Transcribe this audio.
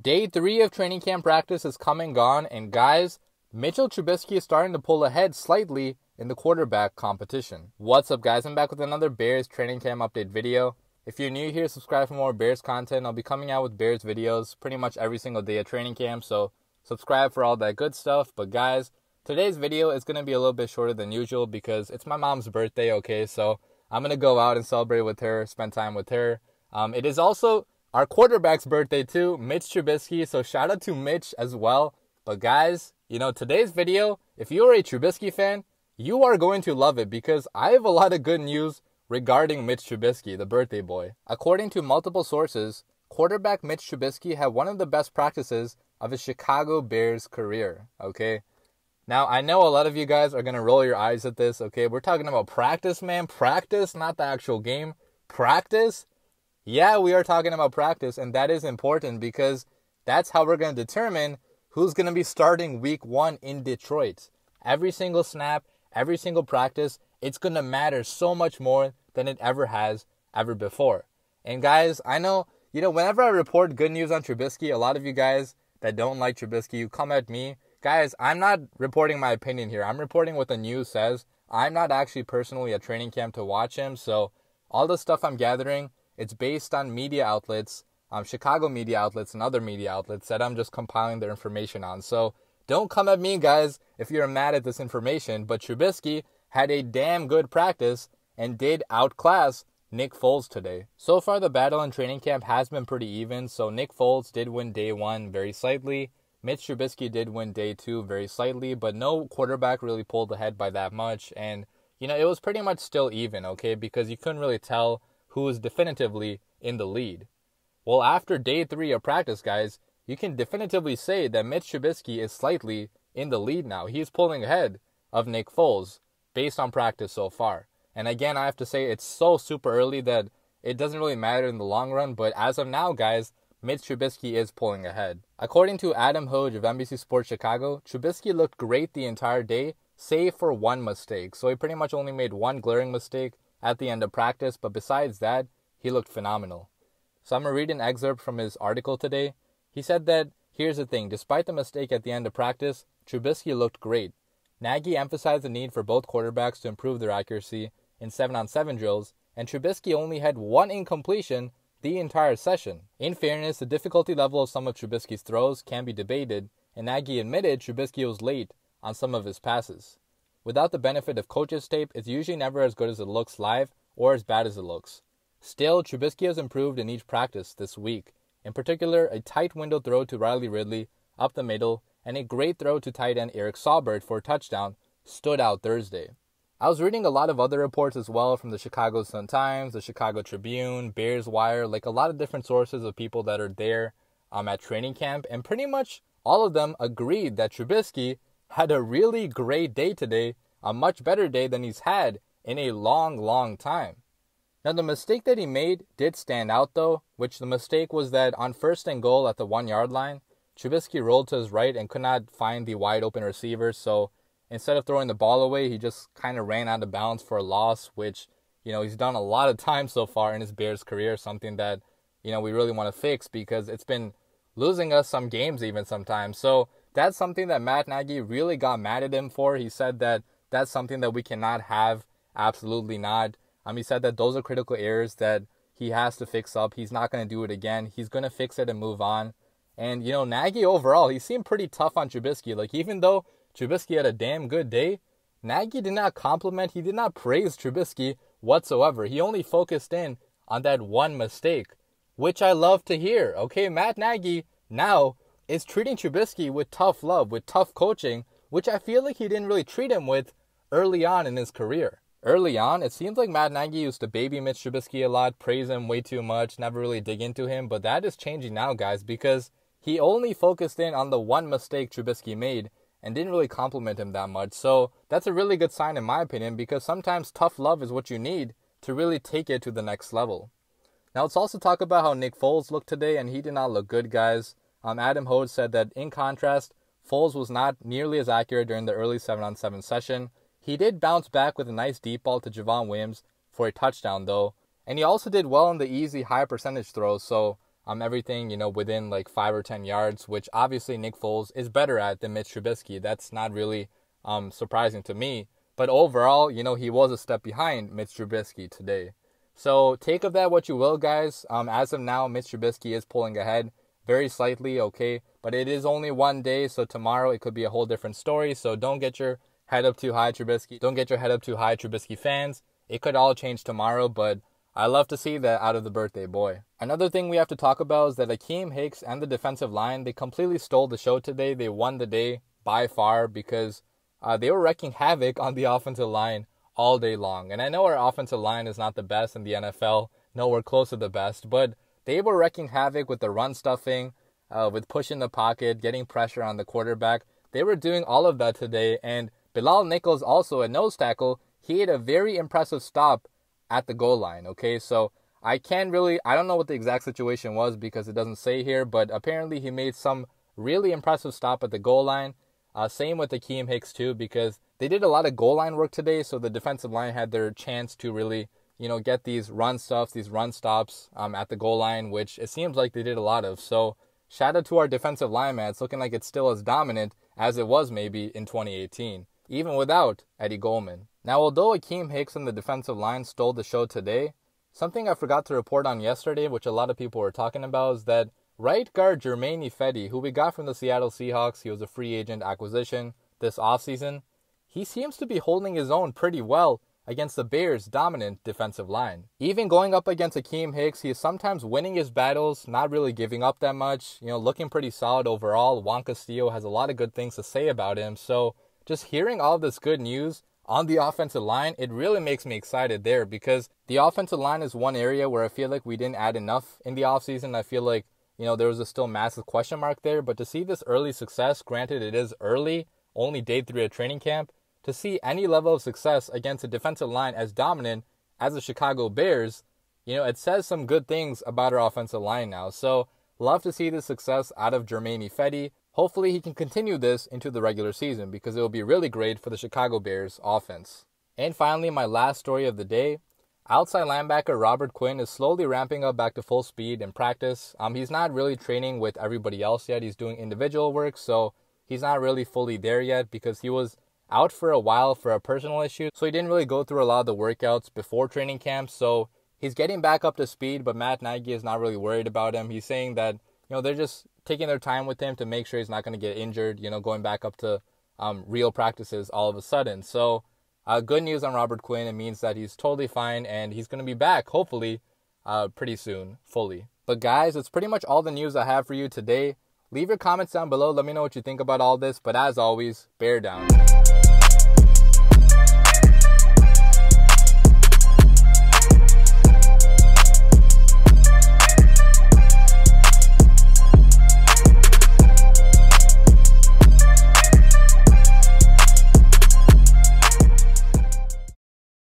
Day three of training camp practice is come and gone, and guys, Mitchell Trubisky is starting to pull ahead slightly in the quarterback competition. What's up, guys? I'm back with another Bears training camp update video. If you're new here, subscribe for more Bears content. I'll be coming out with Bears videos pretty much every single day at training camp, so subscribe for all that good stuff. But, guys, Today's video is going to be a little bit shorter than usual because it's my mom's birthday, okay? So I'm going to go out and celebrate with her, spend time with her. Um, it is also our quarterback's birthday too, Mitch Trubisky. So shout out to Mitch as well. But guys, you know, today's video, if you're a Trubisky fan, you are going to love it because I have a lot of good news regarding Mitch Trubisky, the birthday boy. According to multiple sources, quarterback Mitch Trubisky had one of the best practices of his Chicago Bears career, okay? Now, I know a lot of you guys are going to roll your eyes at this, okay? We're talking about practice, man. Practice, not the actual game. Practice? Yeah, we are talking about practice, and that is important because that's how we're going to determine who's going to be starting week one in Detroit. Every single snap, every single practice, it's going to matter so much more than it ever has ever before. And guys, I know, you know, whenever I report good news on Trubisky, a lot of you guys that don't like Trubisky, you come at me Guys, I'm not reporting my opinion here. I'm reporting what the news says. I'm not actually personally at training camp to watch him, so all the stuff I'm gathering, it's based on media outlets, um, Chicago media outlets and other media outlets that I'm just compiling their information on. So don't come at me, guys, if you're mad at this information. But Trubisky had a damn good practice and did outclass Nick Foles today. So far, the battle in training camp has been pretty even. So Nick Foles did win day one very slightly. Mitch Trubisky did win day two very slightly, but no quarterback really pulled ahead by that much. And, you know, it was pretty much still even, okay, because you couldn't really tell who was definitively in the lead. Well, after day three of practice, guys, you can definitively say that Mitch Trubisky is slightly in the lead now. He is pulling ahead of Nick Foles based on practice so far. And again, I have to say, it's so super early that it doesn't really matter in the long run. But as of now, guys, Mitch Trubisky is pulling ahead. According to Adam Hoge of NBC Sports Chicago, Trubisky looked great the entire day, save for one mistake. So he pretty much only made one glaring mistake at the end of practice, but besides that, he looked phenomenal. So I'm going to read an excerpt from his article today. He said that, here's the thing, despite the mistake at the end of practice, Trubisky looked great. Nagy emphasized the need for both quarterbacks to improve their accuracy in 7 on 7 drills, and Trubisky only had one incompletion the entire session. In fairness, the difficulty level of some of Trubisky's throws can be debated, and Nagy admitted Trubisky was late on some of his passes. Without the benefit of coaches tape, it's usually never as good as it looks live or as bad as it looks. Still, Trubisky has improved in each practice this week. In particular, a tight window throw to Riley Ridley up the middle and a great throw to tight end Eric Saubert for a touchdown stood out Thursday. I was reading a lot of other reports as well from the Chicago Sun Times, the Chicago Tribune, Bears Wire, like a lot of different sources of people that are there um, at training camp. And pretty much all of them agreed that Trubisky had a really great day today, a much better day than he's had in a long, long time. Now, the mistake that he made did stand out though, which the mistake was that on first and goal at the one yard line, Trubisky rolled to his right and could not find the wide open receiver, so instead of throwing the ball away, he just kind of ran out of bounds for a loss, which, you know, he's done a lot of times so far in his Bears career, something that, you know, we really want to fix because it's been losing us some games even sometimes. So that's something that Matt Nagy really got mad at him for. He said that that's something that we cannot have. Absolutely not. Um, he said that those are critical errors that he has to fix up. He's not going to do it again. He's going to fix it and move on. And, you know, Nagy overall, he seemed pretty tough on Trubisky. Like, even though Trubisky had a damn good day. Nagy did not compliment, he did not praise Trubisky whatsoever. He only focused in on that one mistake, which I love to hear. Okay, Matt Nagy now is treating Trubisky with tough love, with tough coaching, which I feel like he didn't really treat him with early on in his career. Early on, it seems like Matt Nagy used to baby Mitch Trubisky a lot, praise him way too much, never really dig into him, but that is changing now, guys, because he only focused in on the one mistake Trubisky made and didn't really compliment him that much. So that's a really good sign, in my opinion, because sometimes tough love is what you need to really take it to the next level. Now, let's also talk about how Nick Foles looked today, and he did not look good, guys. Um, Adam Hode said that in contrast, Foles was not nearly as accurate during the early 7 on 7 session. He did bounce back with a nice deep ball to Javon Williams for a touchdown, though, and he also did well in the easy high percentage throws, so um, everything, you know, within like five or 10 yards, which obviously Nick Foles is better at than Mitch Trubisky. That's not really um, surprising to me. But overall, you know, he was a step behind Mitch Trubisky today. So take of that what you will, guys. Um, as of now, Mitch Trubisky is pulling ahead very slightly, okay? But it is only one day, so tomorrow it could be a whole different story. So don't get your head up too high, Trubisky. Don't get your head up too high, Trubisky fans. It could all change tomorrow, but I love to see that out of the birthday boy. Another thing we have to talk about is that Akeem Hicks and the defensive line, they completely stole the show today. They won the day by far because uh, they were wrecking havoc on the offensive line all day long. And I know our offensive line is not the best in the NFL, nowhere close to the best, but they were wrecking havoc with the run stuffing, uh, with pushing the pocket, getting pressure on the quarterback. They were doing all of that today. And Bilal Nichols, also a nose tackle, he had a very impressive stop at the goal line. Okay, so I can't really, I don't know what the exact situation was because it doesn't say here, but apparently he made some really impressive stop at the goal line. Uh, same with Akeem Hicks too, because they did a lot of goal line work today, so the defensive line had their chance to really, you know, get these run stuffs, these run stops um, at the goal line, which it seems like they did a lot of. So shout out to our defensive line, man. It's looking like it's still as dominant as it was maybe in 2018, even without Eddie Goldman. Now, although Akeem Hicks and the defensive line stole the show today, something I forgot to report on yesterday, which a lot of people were talking about, is that right guard Jermaine Ifedi, who we got from the Seattle Seahawks, he was a free agent acquisition this offseason, he seems to be holding his own pretty well against the Bears' dominant defensive line. Even going up against Akeem Hicks, he is sometimes winning his battles, not really giving up that much, you know, looking pretty solid overall. Juan Castillo has a lot of good things to say about him. So just hearing all this good news, on the offensive line, it really makes me excited there because the offensive line is one area where I feel like we didn't add enough in the offseason. I feel like, you know, there was a still massive question mark there. But to see this early success, granted it is early, only day three of training camp, to see any level of success against a defensive line as dominant as the Chicago Bears, you know, it says some good things about our offensive line now. So, love to see the success out of Jermaine Fetty. Hopefully, he can continue this into the regular season because it will be really great for the Chicago Bears offense. And finally, my last story of the day outside linebacker Robert Quinn is slowly ramping up back to full speed in practice. Um, he's not really training with everybody else yet, he's doing individual work, so he's not really fully there yet because he was out for a while for a personal issue, so he didn't really go through a lot of the workouts before training camp. So he's getting back up to speed, but Matt Nagy is not really worried about him. He's saying that you know they're just taking their time with him to make sure he's not going to get injured, you know, going back up to um, real practices all of a sudden. So, uh, good news on Robert Quinn. It means that he's totally fine and he's going to be back, hopefully, uh, pretty soon, fully. But, guys, it's pretty much all the news I have for you today. Leave your comments down below. Let me know what you think about all this. But as always, bear down.